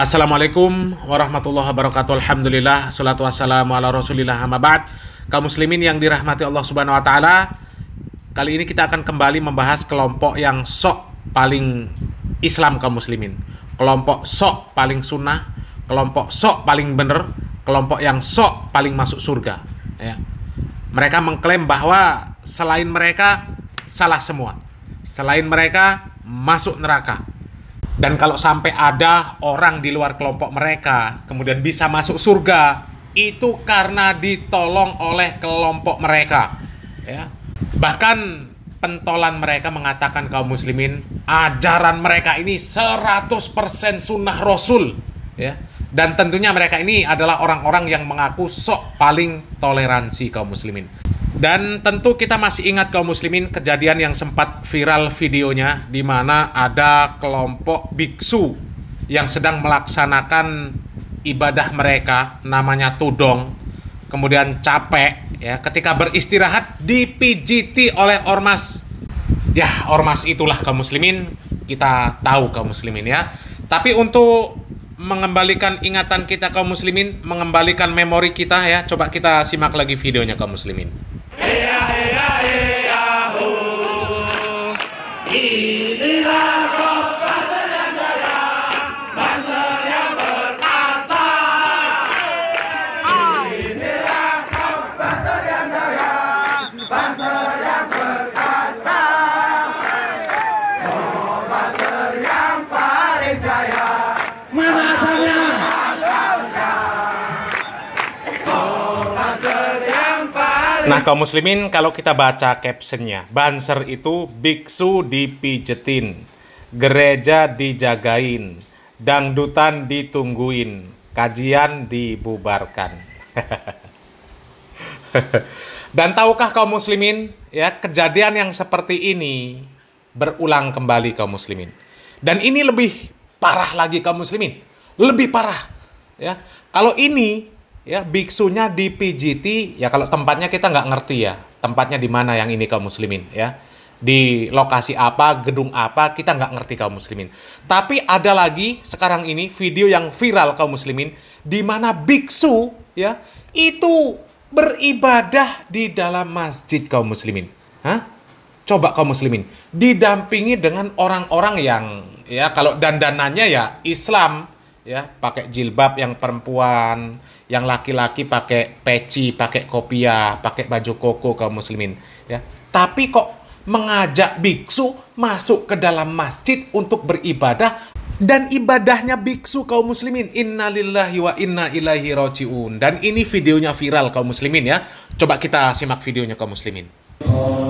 Assalamualaikum warahmatullahi wabarakatuh. Alhamdulillah, salatu wassalamu ala rasulillah amma ba'd. Kaum muslimin yang dirahmati Allah subhanahu wa ta'ala, kali ini kita akan kembali membahas kelompok yang sok paling Islam kaum muslimin. Kelompok sok paling sunnah, kelompok sok paling bener, kelompok yang sok paling masuk surga. Ya. Mereka mengklaim bahwa selain mereka salah semua. Selain mereka masuk neraka dan kalau sampai ada orang di luar kelompok mereka kemudian bisa masuk surga, itu karena ditolong oleh kelompok mereka. Ya. Bahkan pentolan mereka mengatakan kaum muslimin, ajaran mereka ini 100% sunnah Rasul. Ya. Dan tentunya mereka ini adalah orang-orang yang mengaku sok paling toleransi kaum muslimin. Dan tentu kita masih ingat kaum muslimin kejadian yang sempat viral videonya di mana ada kelompok biksu yang sedang melaksanakan ibadah mereka namanya tudong kemudian capek ya ketika beristirahat dipijiti oleh ormas ya ormas itulah kaum muslimin kita tahu kaum muslimin ya tapi untuk mengembalikan ingatan kita kaum muslimin mengembalikan memori kita ya coba kita simak lagi videonya kaum muslimin 嘿呀嘿呀嘿呀吼！一哩啦嗦，半只两只鸭，半只两个大沙。一哩啦嗦，半只两只鸭，半只。Nah, kaum muslimin kalau kita baca captionnya, banser itu biksu dipijetin, gereja dijagain, dangdutan ditungguin, kajian dibubarkan. Dan tahukah kaum muslimin, ya, kejadian yang seperti ini berulang kembali kaum muslimin. Dan ini lebih parah lagi kaum muslimin, lebih parah, ya. Kalau ini ya biksunya PGT ya kalau tempatnya kita nggak ngerti ya tempatnya di mana yang ini kaum muslimin ya di lokasi apa gedung apa kita nggak ngerti kaum muslimin tapi ada lagi sekarang ini video yang viral kaum muslimin di mana biksu ya itu beribadah di dalam masjid kaum muslimin Hah? coba kaum muslimin didampingi dengan orang-orang yang ya kalau dandanannya ya Islam ya pakai jilbab yang perempuan yang laki-laki pakai peci pakai kopiah pakai baju koko kaum muslimin ya tapi kok mengajak biksu masuk ke dalam masjid untuk beribadah dan ibadahnya biksu kaum muslimin innalillahi wa inna ilaihi rajiun dan ini videonya viral kaum muslimin ya coba kita simak videonya kaum muslimin oh.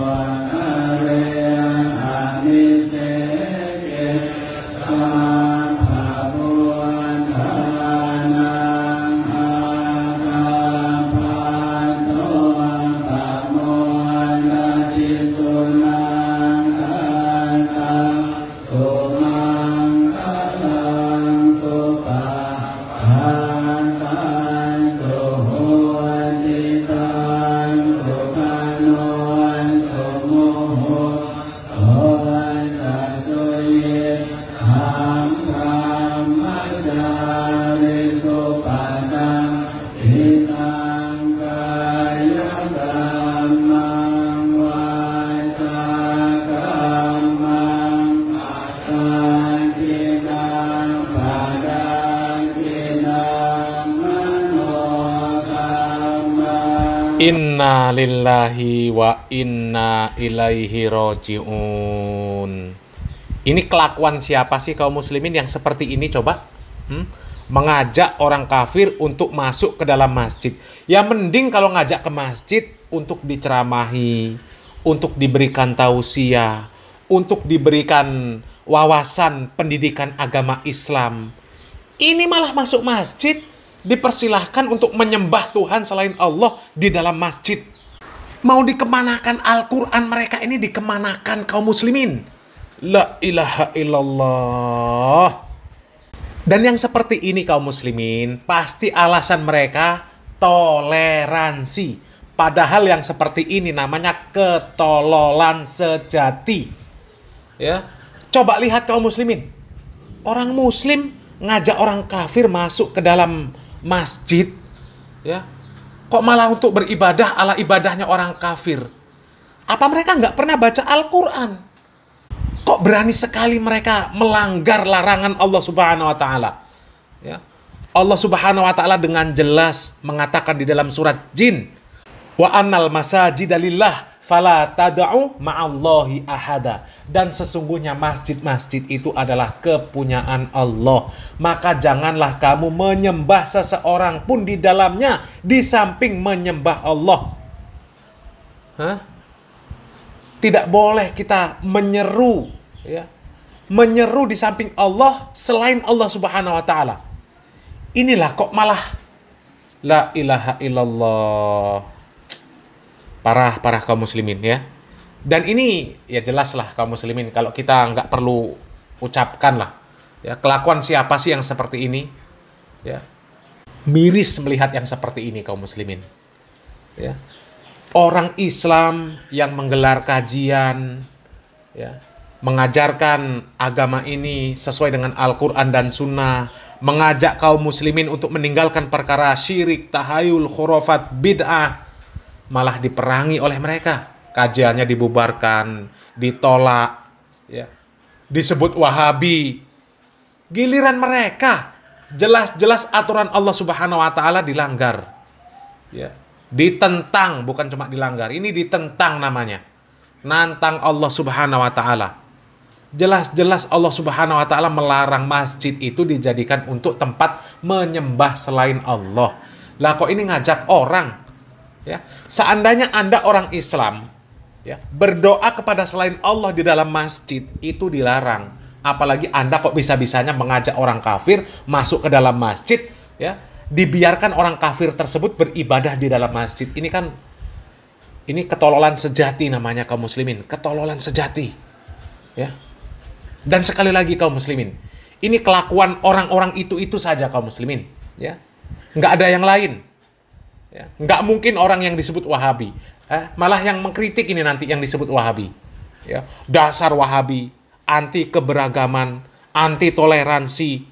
Inna lillahi wa inna ilaihi roji'un. Ini kelakuan siapa sih kaum muslimin yang seperti ini coba? Hmm? Mengajak orang kafir untuk masuk ke dalam masjid. Ya mending kalau ngajak ke masjid untuk diceramahi, untuk diberikan tausiah, untuk diberikan wawasan pendidikan agama Islam. Ini malah masuk masjid dipersilahkan untuk menyembah Tuhan selain Allah di dalam masjid. Mau dikemanakan Al-Quran mereka ini dikemanakan kaum muslimin. La ilaha illallah. Dan yang seperti ini kaum muslimin, pasti alasan mereka toleransi. Padahal yang seperti ini namanya ketololan sejati. Ya. Coba lihat kaum muslimin. Orang muslim ngajak orang kafir masuk ke dalam masjid ya kok malah untuk beribadah ala ibadahnya orang kafir apa mereka nggak pernah baca Al-Quran kok berani sekali mereka melanggar larangan Allah Subhanahu Wa Taala ya Allah Subhanahu Wa Taala dengan jelas mengatakan di dalam surat Jin wa annal masajidalillah fala tad'u ma'allahi ahada dan sesungguhnya masjid-masjid itu adalah kepunyaan Allah maka janganlah kamu menyembah seseorang pun di dalamnya di samping menyembah Allah Hah? tidak boleh kita menyeru ya menyeru di samping Allah selain Allah Subhanahu wa taala inilah kok malah la ilaha illallah parah parah kaum muslimin ya dan ini ya jelas lah kaum muslimin kalau kita nggak perlu ucapkan lah ya kelakuan siapa sih yang seperti ini ya miris melihat yang seperti ini kaum muslimin ya orang Islam yang menggelar kajian ya mengajarkan agama ini sesuai dengan Al-Quran dan Sunnah, mengajak kaum muslimin untuk meninggalkan perkara syirik, tahayul, khurafat, bid'ah, malah diperangi oleh mereka. Kajiannya dibubarkan, ditolak, ya. disebut Wahabi. Giliran mereka jelas-jelas aturan Allah Subhanahu wa taala dilanggar. Ya. Ditentang bukan cuma dilanggar, ini ditentang namanya. Nantang Allah Subhanahu wa taala jelas-jelas Allah Subhanahu wa taala melarang masjid itu dijadikan untuk tempat menyembah selain Allah. Lah kok ini ngajak orang ya seandainya Anda orang Islam ya berdoa kepada selain Allah di dalam masjid itu dilarang apalagi Anda kok bisa-bisanya mengajak orang kafir masuk ke dalam masjid ya dibiarkan orang kafir tersebut beribadah di dalam masjid ini kan ini ketololan sejati namanya kaum muslimin ketololan sejati ya dan sekali lagi kaum muslimin ini kelakuan orang-orang itu itu saja kaum muslimin ya nggak ada yang lain Ya. Nggak mungkin orang yang disebut Wahabi. Eh, malah yang mengkritik ini nanti yang disebut Wahabi. Ya. Dasar Wahabi, anti keberagaman, anti toleransi.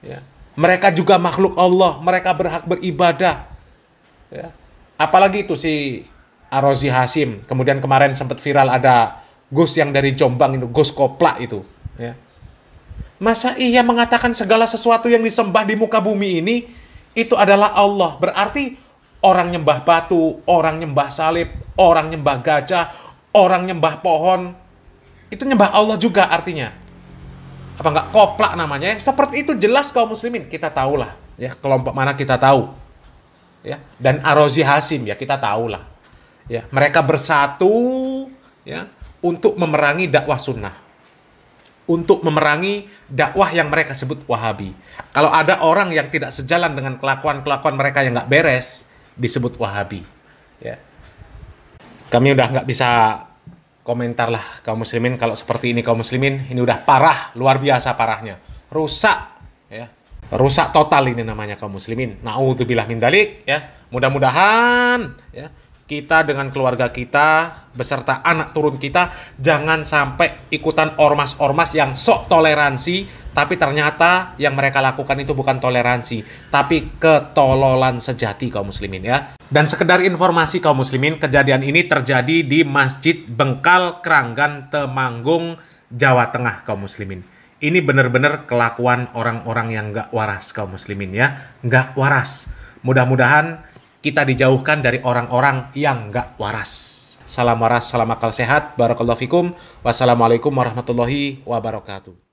Ya. Mereka juga makhluk Allah, mereka berhak beribadah. Ya. Apalagi itu si Arozi Hasim. Kemudian kemarin sempat viral ada Gus yang dari Jombang itu, Gus Kopla itu. Ya. Masa iya mengatakan segala sesuatu yang disembah di muka bumi ini itu adalah Allah. Berarti orang nyembah batu, orang nyembah salib, orang nyembah gajah, orang nyembah pohon, itu nyembah Allah juga artinya. Apa enggak koplak namanya? Seperti itu jelas kaum muslimin. Kita tahulah ya kelompok mana kita tahu. Ya, dan Arozi Hasim ya kita tahulah. Ya, mereka bersatu ya untuk memerangi dakwah sunnah untuk memerangi dakwah yang mereka sebut Wahabi. Kalau ada orang yang tidak sejalan dengan kelakuan-kelakuan mereka yang nggak beres, disebut Wahabi. Ya. Kami udah nggak bisa komentar lah kaum muslimin kalau seperti ini kaum muslimin ini udah parah luar biasa parahnya rusak ya rusak total ini namanya kaum muslimin naudzubillah min dalik ya mudah-mudahan ya kita dengan keluarga kita beserta anak turun kita jangan sampai ikutan ormas-ormas yang sok toleransi tapi ternyata yang mereka lakukan itu bukan toleransi tapi ketololan sejati kaum muslimin ya dan sekedar informasi kaum muslimin kejadian ini terjadi di Masjid Bengkal Keranggan Temanggung Jawa Tengah kaum muslimin ini benar-benar kelakuan orang-orang yang nggak waras kaum muslimin ya nggak waras mudah-mudahan kita dijauhkan dari orang-orang yang nggak waras. Salam waras, salam akal sehat, barakallahu fikum, wassalamualaikum warahmatullahi wabarakatuh.